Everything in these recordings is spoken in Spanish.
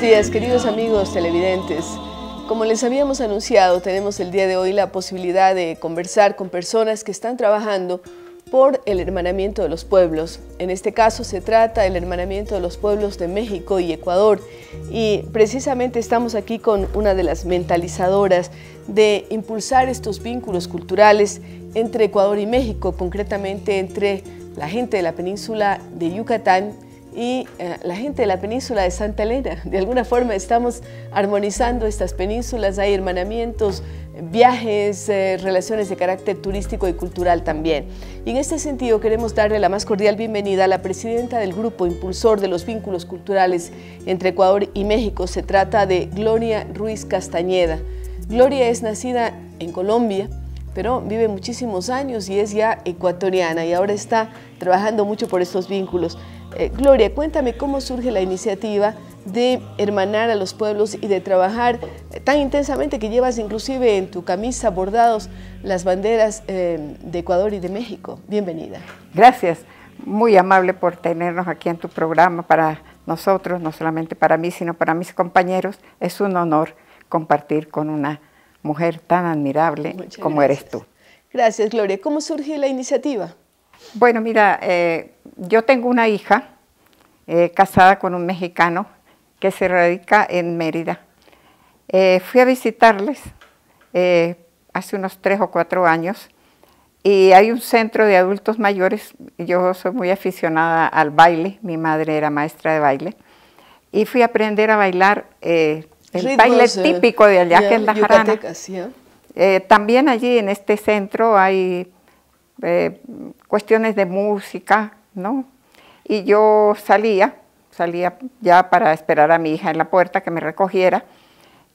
Buenos días, queridos amigos televidentes. Como les habíamos anunciado, tenemos el día de hoy la posibilidad de conversar con personas que están trabajando por el hermanamiento de los pueblos. En este caso se trata del hermanamiento de los pueblos de México y Ecuador y precisamente estamos aquí con una de las mentalizadoras de impulsar estos vínculos culturales entre Ecuador y México, concretamente entre la gente de la península de Yucatán y eh, la gente de la península de Santa Elena. De alguna forma estamos armonizando estas penínsulas, hay hermanamientos, viajes, eh, relaciones de carácter turístico y cultural también. Y en este sentido queremos darle la más cordial bienvenida a la presidenta del Grupo Impulsor de los Vínculos Culturales entre Ecuador y México. Se trata de Gloria Ruiz Castañeda. Gloria es nacida en Colombia, pero vive muchísimos años y es ya ecuatoriana y ahora está trabajando mucho por estos vínculos. Eh, Gloria, cuéntame cómo surge la iniciativa de hermanar a los pueblos y de trabajar eh, tan intensamente que llevas inclusive en tu camisa bordados las banderas eh, de Ecuador y de México. Bienvenida. Gracias, muy amable por tenernos aquí en tu programa para nosotros, no solamente para mí, sino para mis compañeros. Es un honor compartir con una mujer tan admirable como eres tú. Gracias, Gloria. ¿Cómo surge la iniciativa? Bueno, mira, eh, yo tengo una hija eh, casada con un mexicano que se radica en Mérida. Eh, fui a visitarles hace unos tres o cuatro años y hay un centro de adultos mayores. Yo soy muy aficionada al baile, mi madre era maestra de baile y fui a aprender a bailar el baile típico de allá, que es la jarana. también allí en este centro hay cuestiones de música, ¿no? Y yo salía, salía ya para esperar a mi hija en la puerta que me recogiera,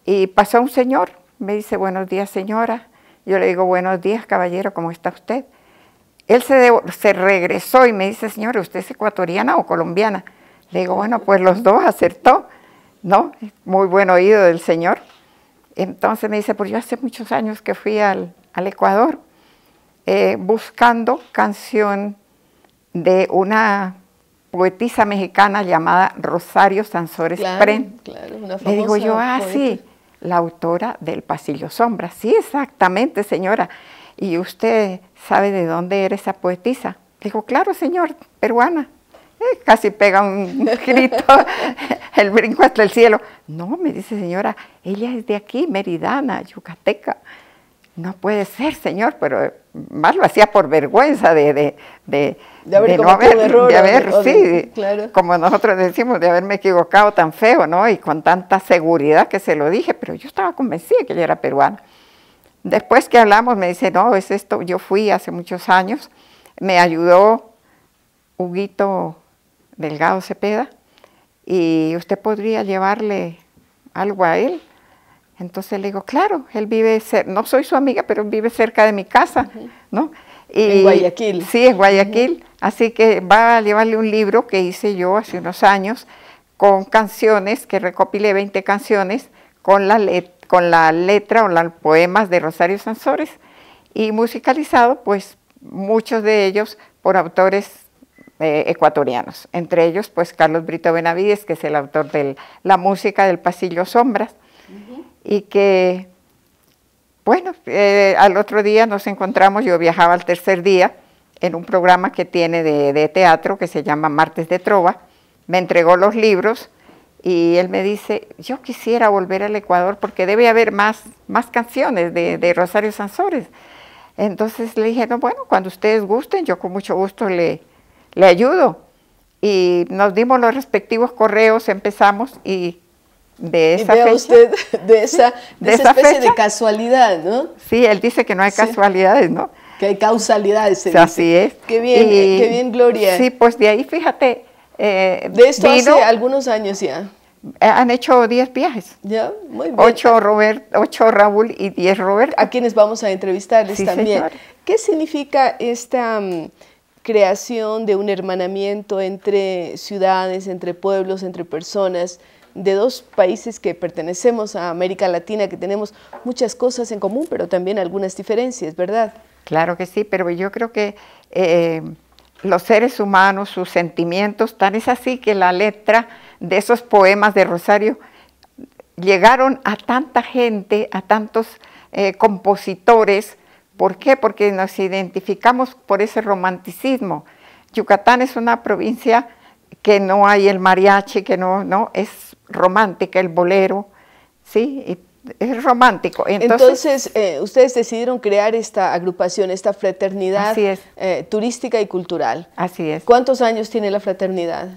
y pasó un señor, me dice, buenos días señora, yo le digo, buenos días caballero, ¿cómo está usted? Él se, se regresó y me dice, señora, ¿usted es ecuatoriana o colombiana? Le digo, bueno, pues los dos acertó, ¿no? Muy buen oído del señor. Entonces me dice, pues yo hace muchos años que fui al, al Ecuador eh, buscando canción de una poetisa mexicana llamada Rosario Sansores claro, Le digo yo, ah, sí, la autora del Pasillo Sombra. Sí, exactamente, señora. ¿Y usted sabe de dónde era esa poetisa? Digo, claro, señor, peruana. Eh, casi pega un grito, el brinco hasta el cielo. No, me dice señora, ella es de aquí, meridana, yucateca no puede ser, Señor, pero eh, más lo hacía por vergüenza de, de, de, haber, de haber sí, claro. como nosotros decimos, de haberme equivocado tan feo, ¿no? Y con tanta seguridad que se lo dije, pero yo estaba convencida que ella era peruana. Después que hablamos me dice, no, es esto, yo fui hace muchos años, me ayudó Huguito Delgado Cepeda, y usted podría llevarle algo a él. Entonces le digo, claro, él vive, no soy su amiga, pero vive cerca de mi casa, ¿no? Y, en Guayaquil. Sí, en Guayaquil. Así que va a llevarle un libro que hice yo hace unos años con canciones, que recopilé 20 canciones con la, con la letra o los poemas de Rosario Sansores y musicalizado, pues muchos de ellos por autores eh, ecuatorianos, entre ellos pues Carlos Brito Benavides, que es el autor de la música del Pasillo Sombras, y que, bueno, eh, al otro día nos encontramos, yo viajaba al tercer día en un programa que tiene de, teatro que se llama Martes de Trova, me entregó los libros y él me dice, yo quisiera volver al Ecuador porque debe haber más, más canciones de, Rosario Sansores. Entonces le dije, bueno, cuando ustedes gusten, yo con mucho gusto le, le ayudo. Y nos dimos los respectivos correos, empezamos y de esa usted de esa, de, esa, especie de casualidad, ¿no? Sí, él dice que no hay casualidades, ¿no? Que hay causalidades. Se Así es. Qué bien, eh, qué bien, Gloria. Sí, pues de ahí, fíjate. Eh, de esto hace algunos años ya. Eh, han hecho 10 viajes. Ya, muy bien. 8 ocho Raúl y 10 Robert. A quienes vamos a entrevistarles también. ¿Qué significa esta mm, creación de un hermanamiento entre ciudades, entre pueblos, entre personas? de dos países que pertenecemos a América Latina, que tenemos muchas cosas en común, pero también algunas diferencias, ¿verdad? Claro que sí, pero yo creo que eh, los seres humanos, sus sentimientos, tan es así que la letra de esos poemas de Rosario llegaron a tanta gente, a tantos eh, compositores. ¿Por qué? Porque nos identificamos por ese romanticismo. Yucatán es una provincia que no hay el mariachi, que no, no, es romántica el bolero, ¿sí? es romántico. Entonces, eh, ustedes decidieron crear esta agrupación, esta fraternidad eh, turística y cultural. Así es. ¿Cuántos años tiene la fraternidad?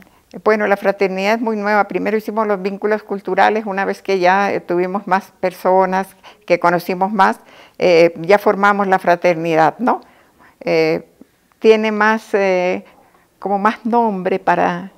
Bueno, la fraternidad es muy nueva. Primero hicimos los vínculos culturales, una vez que ya eh, tuvimos más personas, que conocimos más, ya formamos la fraternidad, ¿no? tiene más, como más nombre para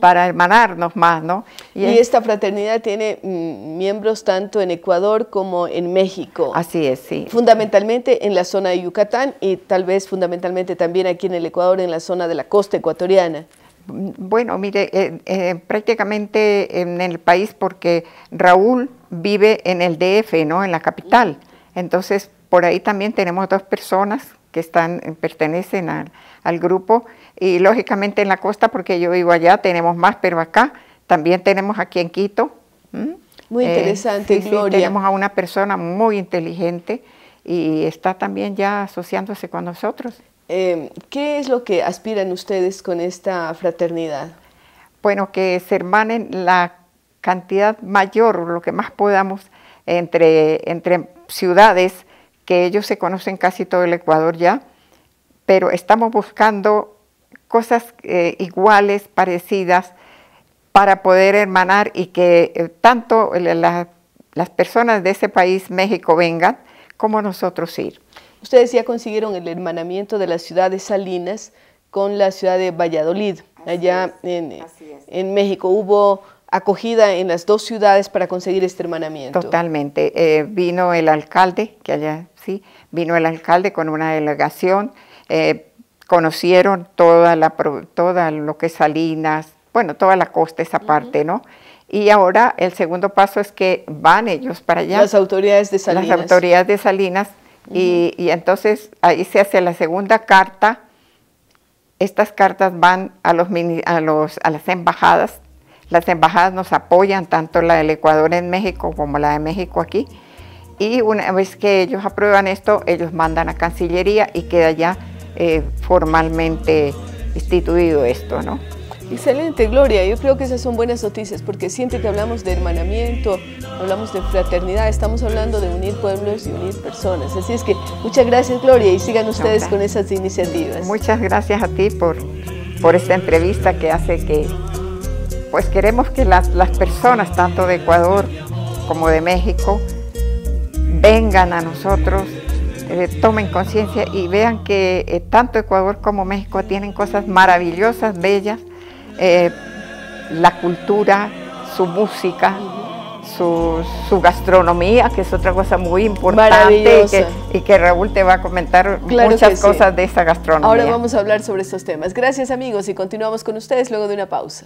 para hermanarnos más, ¿no? Y, esta fraternidad tiene mm, miembros tanto en Ecuador como en México. Así es, sí. Fundamentalmente en la zona de Yucatán y tal vez fundamentalmente también aquí en el Ecuador, en la zona de la costa ecuatoriana. Mm, bueno, mire, eh, eh, prácticamente en el país porque Raúl vive en el DF, ¿no? En la capital. Entonces, por ahí también tenemos dos personas que están, eh, pertenecen al, grupo. Y lógicamente en la costa, porque yo vivo allá, tenemos más, pero acá también tenemos aquí en Quito. Muy eh, interesante, Gloria. tenemos a una persona muy inteligente y está también ya asociándose con nosotros. Em, ¿Qué es lo que aspiran ustedes con esta fraternidad? Bueno, que se hermanen la cantidad mayor, lo que más podamos, entre, entre ciudades que ellos se conocen casi todo el Ecuador ya, pero estamos buscando cosas eh, iguales, parecidas, para poder hermanar y que eh, tanto las personas de ese país, México, vengan, como nosotros ir. Ustedes ya consiguieron el hermanamiento de la ciudad de Salinas con la ciudad de Valladolid. Allá en México hubo acogida en las dos ciudades para conseguir este hermanamiento. Totalmente. Eh, vino el alcalde, que allá sí, vino el alcalde con una delegación, eh, conocieron toda lo que es Salinas, bueno, toda la costa, esa parte, ¿no? Y ahora el segundo paso es que van ellos para allá. Las autoridades de Salinas. Las autoridades de Salinas. y, entonces ahí se hace la segunda carta. Estas cartas van a, a las embajadas las embajadas nos apoyan, tanto la del Ecuador en México como la de México aquí. Y una vez que ellos aprueban esto, ellos mandan a Cancillería y queda ya eh, formalmente instituido esto, ¿no? Excelente, Gloria. Yo creo que esas son buenas noticias porque siempre que hablamos de hermanamiento, hablamos de fraternidad, estamos hablando de unir pueblos y unir personas. Así es que muchas gracias, Gloria, y sigan ustedes con esas iniciativas. Muchas gracias a ti por, por esta entrevista que hace que pues queremos que las, personas, tanto de Ecuador como de México, vengan a nosotros, eh, tomen conciencia y vean que eh, tanto Ecuador como México tienen cosas maravillosas, bellas, eh, la cultura, su música, su, gastronomía, que es otra cosa muy importante y que, Raúl te va a comentar muchas cosas de esa gastronomía. Ahora vamos a hablar sobre estos temas. Gracias amigos y continuamos con ustedes luego de una pausa.